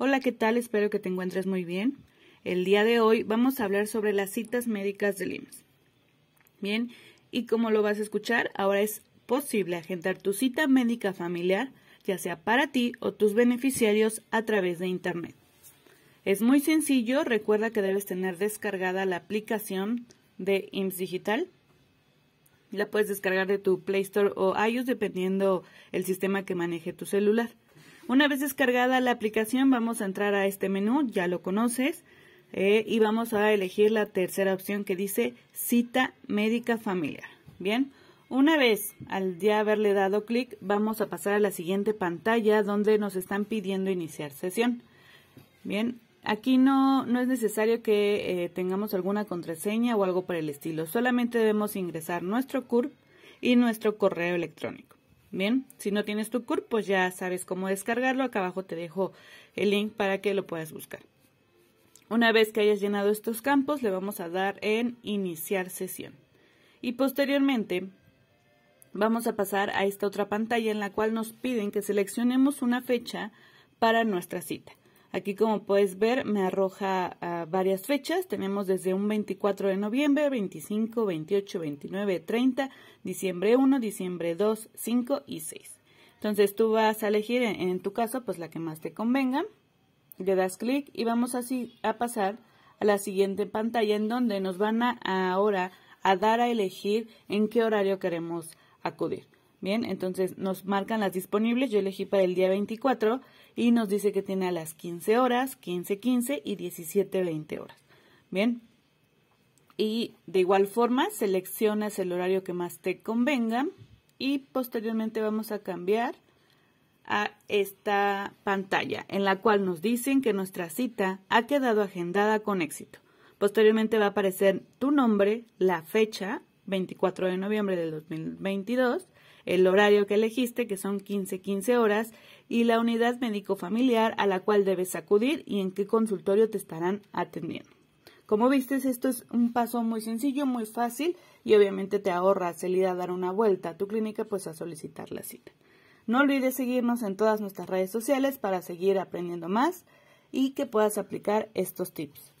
Hola, ¿qué tal? Espero que te encuentres muy bien. El día de hoy vamos a hablar sobre las citas médicas del IMSS. Bien, y como lo vas a escuchar, ahora es posible agendar tu cita médica familiar, ya sea para ti o tus beneficiarios, a través de Internet. Es muy sencillo, recuerda que debes tener descargada la aplicación de IMSS Digital. La puedes descargar de tu Play Store o iOS dependiendo el sistema que maneje tu celular. Una vez descargada la aplicación vamos a entrar a este menú, ya lo conoces, eh, y vamos a elegir la tercera opción que dice cita médica familiar. Bien, una vez al ya haberle dado clic vamos a pasar a la siguiente pantalla donde nos están pidiendo iniciar sesión. Bien, Aquí no, no, es necesario que eh, tengamos alguna contraseña o algo por el estilo, solamente debemos ingresar nuestro CURP y nuestro correo electrónico. Bien, si no tienes tu CURP, pues ya sabes cómo descargarlo. Acá abajo te dejo el link para que lo puedas buscar. Una vez que hayas llenado estos campos, le vamos a dar en iniciar sesión. Y posteriormente vamos a pasar a esta otra pantalla en la cual nos piden que seleccionemos una fecha para nuestra cita. Aquí como puedes ver me arroja ah, varias fechas. Tenemos desde un 24 de noviembre, 25, 28, 29, 30, diciembre 1, diciembre 2, 5 y 6. Entonces tú vas a elegir en, en tu caso pues la que más te convenga. Le das clic y vamos así a pasar a la siguiente pantalla en donde nos van a, ahora a dar a elegir en qué horario queremos acudir. Bien, entonces nos marcan las disponibles. Yo elegí para el día 24 y nos dice que tiene a las 15 horas, 15, 15 y 17, horas. Bien. Y de igual forma seleccionas el horario que más te convenga y posteriormente vamos a cambiar a esta pantalla en la cual nos dicen que nuestra cita ha quedado agendada con éxito. Posteriormente va a aparecer tu nombre, la fecha, 24 de noviembre del 2022 el horario que elegiste, que son 15-15 horas, y la unidad médico-familiar a la cual debes acudir y en qué consultorio te estarán atendiendo. Como viste, esto es un paso muy sencillo, muy fácil y obviamente te ahorras el a dar una vuelta a tu clínica pues a solicitar la cita. No olvides seguirnos en todas nuestras redes sociales para seguir aprendiendo más y que puedas aplicar estos tips.